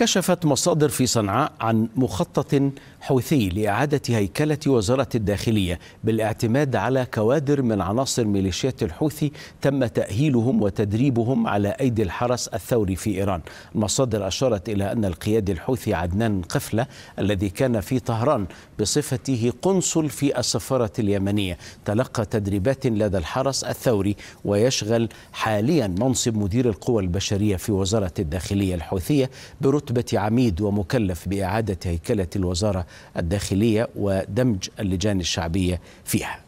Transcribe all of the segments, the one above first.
كشفت مصادر في صنعاء عن مخطط حوثي لإعادة هيكلة وزارة الداخلية بالاعتماد على كوادر من عناصر ميليشيات الحوثي تم تأهيلهم وتدريبهم على أيدي الحرس الثوري في إيران المصادر أشارت إلى أن القيادي الحوثي عدنان قفلة الذي كان في طهران بصفته قنصل في السفارة اليمنية تلقى تدريبات لدى الحرس الثوري ويشغل حاليا منصب مدير القوى البشرية في وزارة الداخلية الحوثية برتبة رتبة عميد ومكلف بإعادة هيكلة الوزارة الداخلية ودمج اللجان الشعبية فيها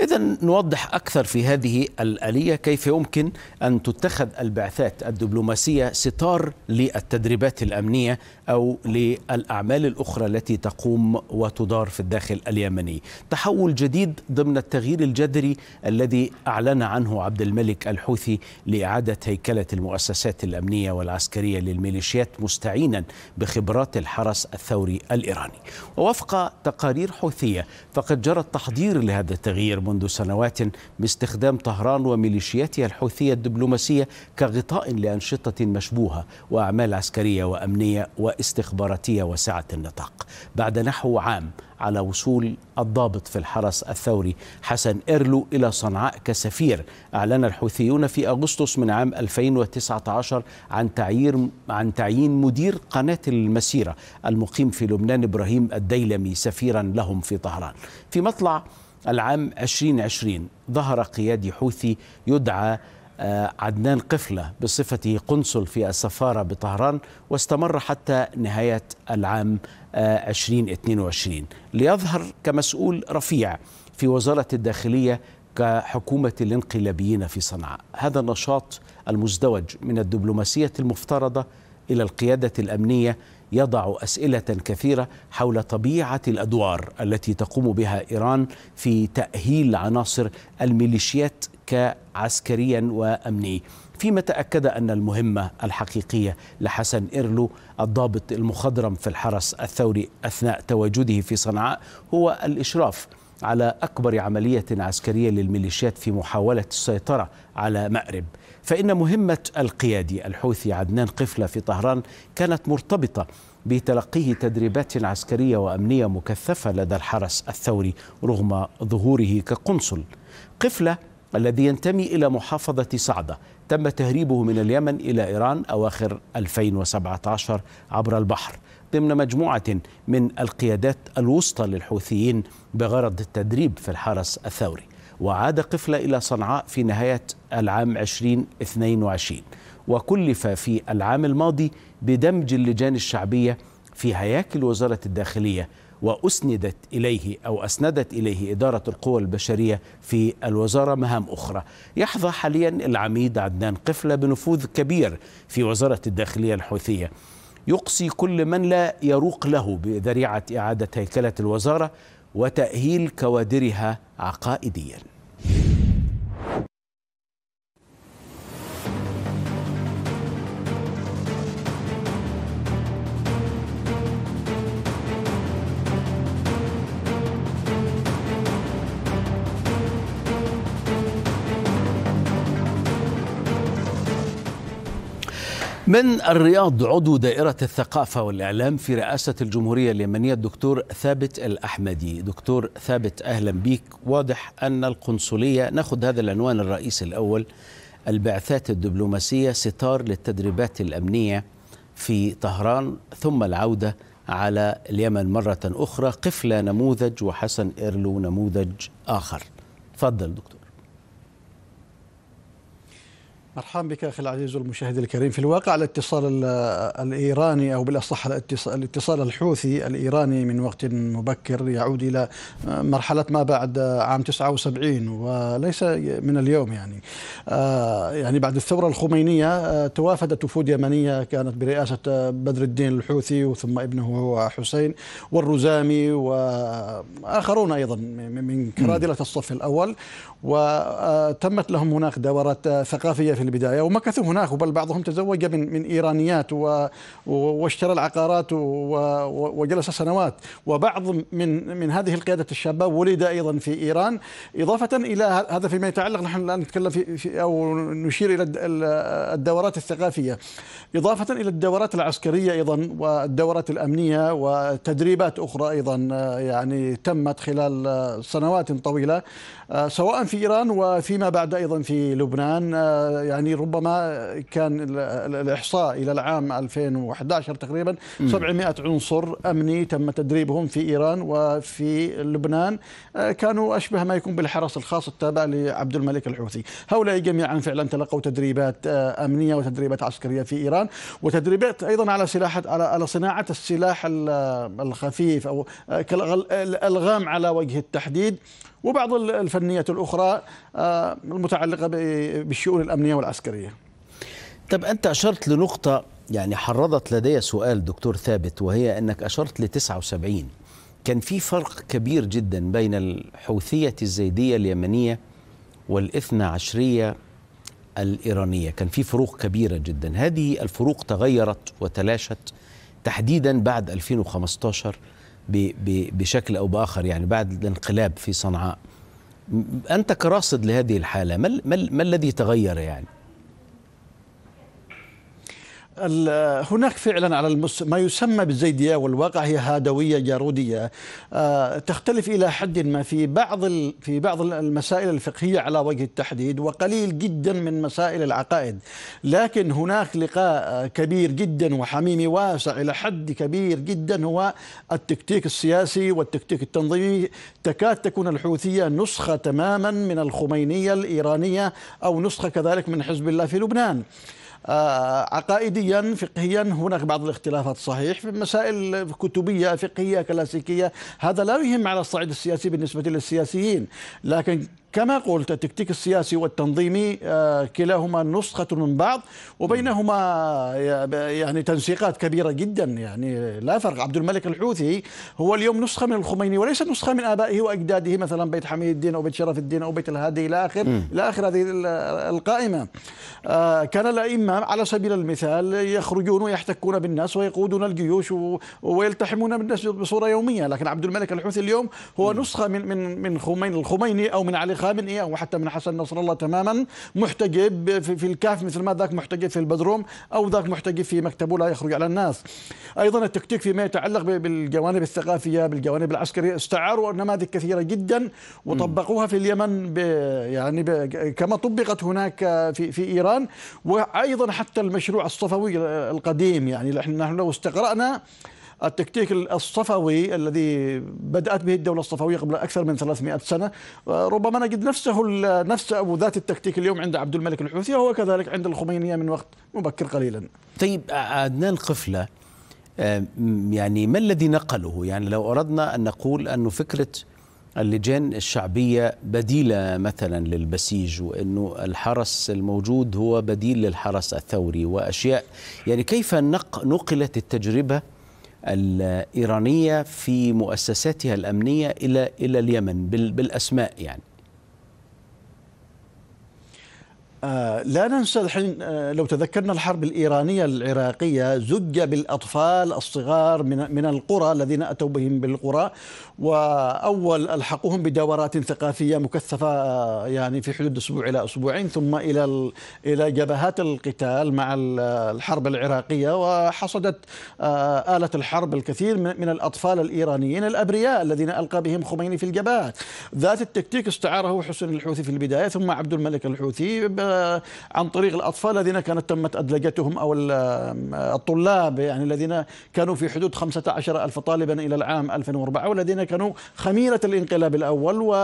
إذا نوضح أكثر في هذه الآلية كيف يمكن أن تتخذ البعثات الدبلوماسية ستار للتدريبات الأمنية أو للأعمال الأخرى التي تقوم وتدار في الداخل اليمني تحول جديد ضمن التغيير الجذري الذي أعلن عنه عبد الملك الحوثي لإعادة هيكلة المؤسسات الأمنية والعسكرية للميليشيات مستعينا بخبرات الحرس الثوري الإيراني ووفق تقارير حوثية فقد جرى التحضير لهذا التغيير منذ سنوات باستخدام طهران وميليشياتها الحوثية الدبلوماسية كغطاء لأنشطة مشبوهة وأعمال عسكرية وأمنية واستخباراتية وسعة النطاق بعد نحو عام على وصول الضابط في الحرس الثوري حسن إرلو إلى صنعاء كسفير أعلن الحوثيون في أغسطس من عام 2019 عن تعيير عن تعيين مدير قناة المسيرة المقيم في لبنان إبراهيم الديلمي سفيرا لهم في طهران في مطلع العام 2020 ظهر قيادي حوثي يدعى آه، عدنان قفلة بصفته قنصل في السفارة بطهران واستمر حتى نهاية العام 2022 آه، ليظهر كمسؤول رفيع في وزارة الداخلية كحكومة الانقلابيين في صنعاء هذا النشاط المزدوج من الدبلوماسية المفترضة إلى القيادة الأمنية يضع اسئله كثيره حول طبيعه الادوار التي تقوم بها ايران في تاهيل عناصر الميليشيات كعسكريا وامني فيما تاكد ان المهمه الحقيقيه لحسن ايرلو الضابط المخضرم في الحرس الثوري اثناء تواجده في صنعاء هو الاشراف على اكبر عمليه عسكريه للميليشيات في محاوله السيطره على مأرب فإن مهمة القيادي الحوثي عدنان قفلة في طهران كانت مرتبطة بتلقيه تدريبات عسكرية وأمنية مكثفة لدى الحرس الثوري رغم ظهوره كقنصل قفلة الذي ينتمي إلى محافظة صعدة تم تهريبه من اليمن إلى إيران أواخر 2017 عبر البحر ضمن مجموعة من القيادات الوسطى للحوثيين بغرض التدريب في الحرس الثوري وعاد قفلة إلى صنعاء في نهاية العام 2022 وكلف في العام الماضي بدمج اللجان الشعبية في هياكل وزارة الداخلية وأسندت إليه أو أسندت إليه إدارة القوى البشرية في الوزارة مهام أخرى يحظى حاليا العميد عدنان قفلة بنفوذ كبير في وزارة الداخلية الحوثية يقصي كل من لا يروق له بذريعة إعادة هيكلة الوزارة وتأهيل كوادرها عقائدياً من الرياض عضو دائرة الثقافة والإعلام في رئاسة الجمهورية اليمنية الدكتور ثابت الأحمدي دكتور ثابت أهلا بيك واضح أن القنصلية ناخد هذا العنوان الرئيسي الأول البعثات الدبلوماسية ستار للتدريبات الأمنية في طهران ثم العودة على اليمن مرة أخرى قفلة نموذج وحسن إيرلو نموذج آخر تفضل دكتور مرحبا بك اخي العزيز والمشاهد الكريم في الواقع الاتصال الايراني او بالاصح الاتصال الحوثي الايراني من وقت مبكر يعود الى مرحله ما بعد عام 79 وليس من اليوم يعني آه، يعني بعد الثوره الخمينيه آه، توافدت وفود يمنيه كانت برئاسه بدر الدين الحوثي وثم ابنه هو حسين والرزامي واخرون ايضا من كرادله الصف الاول وتمت لهم هناك دورات ثقافيه في البدايه ومكثوا هناك وبل بعضهم تزوج من من ايرانيات واشترى العقارات وجلس سنوات وبعض من من هذه القياده الشابه ولد ايضا في ايران اضافه الى هذا فيما يتعلق نحن الان نتكلم في, في او نشير الى الدورات الثقافيه اضافه الى الدورات العسكريه ايضا والدورات الامنيه وتدريبات اخرى ايضا آه، يعني تمت خلال آه، سنوات طويله آه، سواء في ايران وفيما بعد ايضا في لبنان يعني ربما كان الإحصاء إلى العام 2011 تقريبا 700 عنصر أمني تم تدريبهم في إيران وفي لبنان آه، كانوا أشبه ما يكون بالحرس الخاص التابع لعبد الملك الحوثي هؤلاء جميعا فعلا تلقوا تدريبات آه، أمنية وتدريبات عسكرية في إيران وتدريبات أيضا على سلاحة على صناعة السلاح الخفيف أو آه، الألغام على وجه التحديد وبعض الفنيات الأخرى آه، المتعلقة بالشؤون الأمنية والعسكرية طب أنت أشرت لنقطة يعني حرضت لدي سؤال دكتور ثابت وهي أنك أشرت ل 79 كان في فرق كبير جدا بين الحوثية الزيدية اليمنية والاثنى عشرية الإيرانية كان في فروق كبيرة جدا هذه الفروق تغيرت وتلاشت تحديدا بعد 2015 بشكل أو بآخر يعني بعد الانقلاب في صنعاء أنت كراصد لهذه الحالة ما, ما, الذي تغير يعني هناك فعلا على المس... ما يسمى بالزيدية والواقع هي هادوية جارودية آه، تختلف إلى حد ما في بعض ال... في بعض المسائل الفقهية على وجه التحديد وقليل جدا من مسائل العقائد لكن هناك لقاء آه، كبير جدا وحميمي واسع إلى حد كبير جدا هو التكتيك السياسي والتكتيك التنظيمي تكاد تكون الحوثية نسخة تماما من الخمينية الإيرانية أو نسخة كذلك من حزب الله في لبنان آه، عقائديا فقهيا هناك بعض الاختلافات صحيح في مسائل كتبية فقهية كلاسيكية هذا لا يهم على الصعيد السياسي بالنسبة للسياسيين لكن كما قلت التكتيك السياسي والتنظيمي آه، كلاهما نسخة من بعض وبينهما يعني تنسيقات كبيرة جدا يعني لا فرق عبد الملك الحوثي هو اليوم نسخة من الخميني وليس نسخة من آبائه وأجداده مثلا بيت حميد الدين أو بيت شرف الدين أو بيت الهادي إلى آخر إلى آخر هذه القائمة آه، كان الأئمة على سبيل المثال يخرجون ويحتكون بالناس ويقودون الجيوش ويلتحمون بالناس بصورة يومية لكن عبد الملك الحوثي اليوم هو نسخة من من من خميني الخميني أو من علي خامنئي إيه؟ أو حتى من حسن نصر الله تماما محتجب في الكهف مثل ما ذاك محتجب في البدروم أو ذاك محتجب في مكتبه لا يخرج على الناس أيضا التكتيك فيما يتعلق بالجوانب الثقافية بالجوانب العسكرية استعاروا نماذج كثيرة جدا وطبقوها في اليمن ب يعني كما طبقت هناك في, في إيران وأيضا حتى المشروع الصفوي القديم يعني نحن لو استقرأنا التكتيك الصفوي الذي بدأت به الدولة الصفوية قبل أكثر من 300 سنة آه، ربما نجد نفسه نفس أو ذات التكتيك اليوم عند عبد الملك الحوثي وهو كذلك عند الخمينية من وقت مبكر قليلا طيب عدنان آه، آه، قفلة يعني ما الذي نقله يعني لو أردنا أن نقول أن فكرة اللجان الشعبية بديلة مثلا للبسيج وأنه الحرس الموجود هو بديل للحرس الثوري وأشياء يعني كيف نقلت التجربة الايرانيه في مؤسساتها الامنيه الى الى اليمن بالاسماء يعني آه، لا ننسى الحين آه، لو تذكرنا الحرب الإيرانية العراقية زج بالأطفال الصغار من, من القرى الذين أتوا بهم بالقرى وأول ألحقوهم بدورات ثقافية مكثفة آه، يعني في حدود أسبوع إلى أسبوعين ثم إلى إلى جبهات القتال مع الحرب العراقية وحصدت آلة الحرب الكثير من, من الأطفال الإيرانيين الأبرياء الذين ألقى بهم خميني في الجبهات ذات التكتيك استعاره حسن الحوثي في البداية ثم عبد الملك الحوثي عن طريق الأطفال الذين كانت تمت أدلجتهم أو الطلاب يعني الذين كانوا في حدود 15 ألف طالبا إلى العام 2004 والذين كانوا خميرة الانقلاب الأول و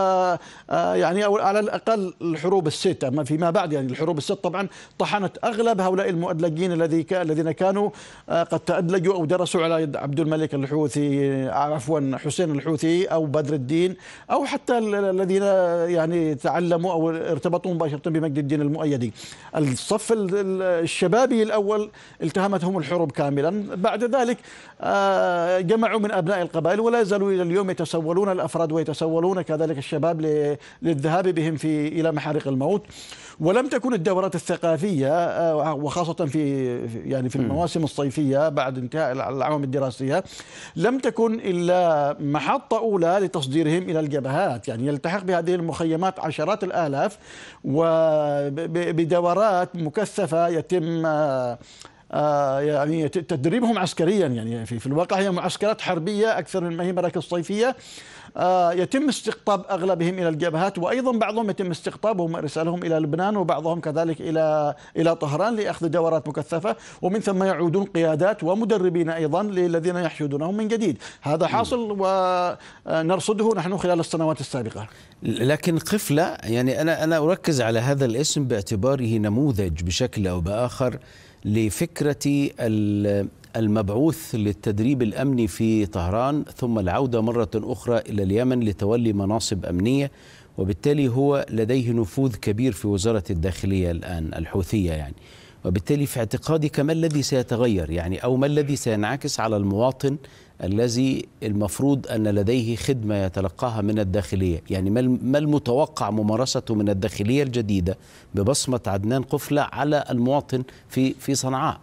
آه، يعني أو على الأقل الحروب الستة ما فيما بعد يعني الحروب الست طبعا طحنت أغلب هؤلاء المؤدلجين الذي الذين كانوا آه، قد تأدلجوا أو درسوا على يد عبد الملك الحوثي آه، عفوا حسين الحوثي أو بدر الدين أو حتى الذين يعني تعلموا أو ارتبطوا مباشرة بمجد الدين المصري المؤيدين الصف الشبابي الأول التهمتهم الحروب كاملا بعد ذلك آه، جمعوا من أبناء القبائل ولا يزالوا إلى اليوم يتسولون الأفراد ويتسولون كذلك الشباب للذهاب بهم في إلى محارق الموت ولم تكن الدورات الثقافية آه، وخاصة في يعني في المواسم الصيفية بعد انتهاء الأعوام الدراسية لم تكن إلا محطة أولى لتصديرهم إلى الجبهات يعني يلتحق بهذه المخيمات عشرات الآلاف و بدورات مكثفه يتم آه، آه، يعني تدريبهم عسكريا يعني في, الواقع هي معسكرات حربيه اكثر من ما هي مراكز صيفيه آه، يتم استقطاب اغلبهم الى الجبهات وايضا بعضهم يتم استقطابهم وارسالهم الى لبنان وبعضهم كذلك الى الى طهران لاخذ دورات مكثفه ومن ثم يعودون قيادات ومدربين ايضا للذين يحشدونهم من جديد هذا حاصل ونرصده نحن خلال السنوات السابقه لكن قفله يعني انا انا اركز على هذا الاسم باعتباره نموذج بشكل او باخر لفكره المبعوث للتدريب الامني في طهران ثم العوده مره اخرى الى اليمن لتولي مناصب امنيه وبالتالي هو لديه نفوذ كبير في وزاره الداخليه الان الحوثيه يعني وبالتالي في اعتقادك ما الذي سيتغير يعني او ما الذي سينعكس على المواطن الذي المفروض ان لديه خدمه يتلقاها من الداخليه، يعني ما المتوقع ممارسته من الداخليه الجديده ببصمه عدنان قفله على المواطن في في صنعاء؟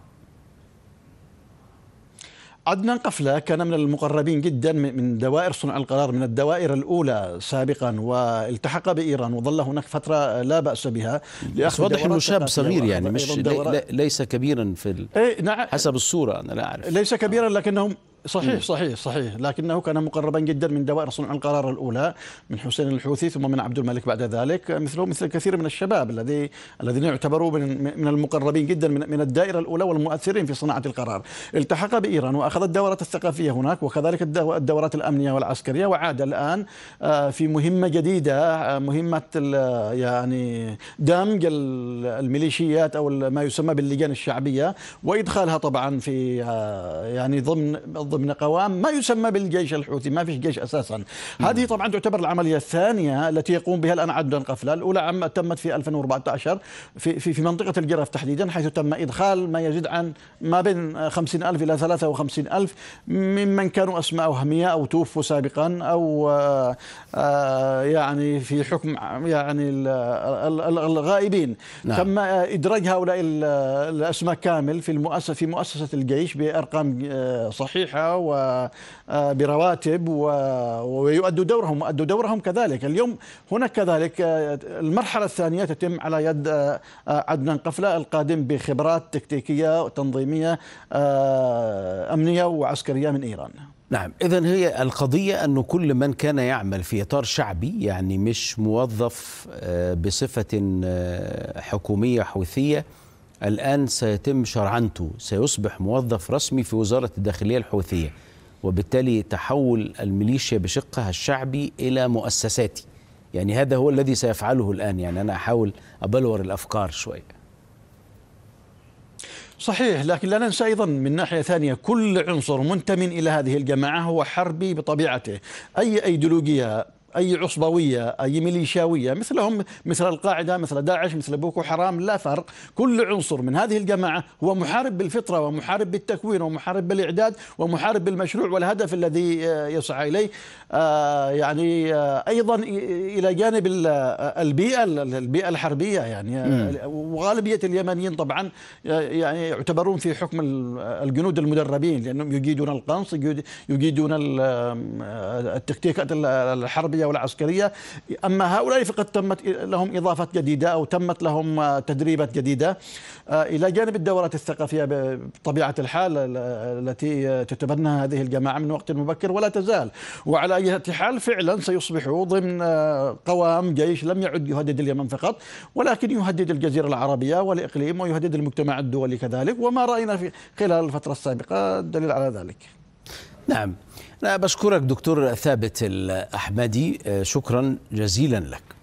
عدنان قفلة كان من المقربين جدا من دوائر صنع القرار من الدوائر الأولى سابقا والتحق بإيران وظل هناك فترة لا بأس بها لأخذ واضح أنه شاب صغير يعني مش ليس كبيرا في إيه، نعم. حسب الصورة أنا لا أعرف ليس كبيرا لكنهم صحيح صحيح صحيح لكنه كان مقربا جدا من دوائر صنع القرار الاولى من حسين الحوثي ثم من عبد الملك بعد ذلك مثله مثل كثير من الشباب الذي الذين يعتبروا من من المقربين جدا من من الدائره الاولى والمؤثرين في صناعه القرار التحق بايران واخذ الدورات الثقافيه هناك وكذلك الدورات الامنيه والعسكريه وعاد الان آه، في مهمه جديده آه، مهمه يعني دمج الميليشيات او ما يسمى باللجان الشعبيه وادخالها طبعا في آه، يعني ضمن ضمن قوام ما يسمى بالجيش الحوثي ما فيش جيش أساسا نعم. هذه طبعا تعتبر العملية الثانية التي يقوم بها الآن عدن قفلة الأولى عم تمت في 2014 في, في, في منطقة الجرف تحديدا حيث تم إدخال ما يزيد عن ما بين 50000 إلى 53000 ممن كانوا أسماء وهمية أو توفوا سابقا أو آه، يعني في حكم يعني الغائبين نعم. تم إدراج هؤلاء الأسماء كامل في المؤسسة في مؤسسة الجيش بأرقام آه، صحيحة وبرواتب آه، ويؤدوا دورهم وأدوا دورهم كذلك اليوم هناك كذلك آه، المرحله الثانيه تتم على يد آه، عدنان قفله القادم بخبرات تكتيكيه وتنظيميه امنيه وعسكريه من ايران نعم اذا هي القضيه انه كل من كان يعمل في اطار شعبي يعني مش موظف بصفه حكوميه حوثيه الآن سيتم شرعنته سيصبح موظف رسمي في وزارة الداخلية الحوثية وبالتالي تحول الميليشيا بشقها الشعبي إلى مؤسساتي يعني هذا هو الذي سيفعله الآن يعني أنا أحاول أبلور الأفكار شوية صحيح لكن لا ننسى أيضا من ناحية ثانية كل عنصر منتمٍ إلى هذه الجماعة هو حربي بطبيعته أي أيديولوجية أي عصبوية أي ميليشياوية مثلهم مثل القاعدة مثل داعش مثل بوكو حرام لا فرق كل عنصر من هذه الجماعة هو محارب بالفطرة ومحارب بالتكوين ومحارب بالإعداد ومحارب بالمشروع والهدف الذي آه، يسعى إليه آه، يعني آه، أيضا إلى جانب البيئة البيئة الحربية يعني وغالبية اليمنيين طبعا يعني يعتبرون في حكم الجنود المدربين لأنهم يجيدون القنص يجيدون التكتيكات الحربية السياسية والعسكرية أما هؤلاء فقد تمت لهم إضافة جديدة أو تمت لهم آه، تدريبات جديدة آه، إلى جانب الدورات الثقافية بطبيعة الحال التي تتبناها هذه الجماعة من وقت مبكر ولا تزال وعلى أي حال فعلا سيصبحوا ضمن آه، قوام جيش لم يعد يهدد اليمن فقط ولكن يهدد الجزيرة العربية والإقليم ويهدد المجتمع الدولي كذلك وما رأينا في خلال الفترة السابقة دليل على ذلك نعم أنا بشكرك دكتور ثابت الأحمدي آه، شكرا جزيلا لك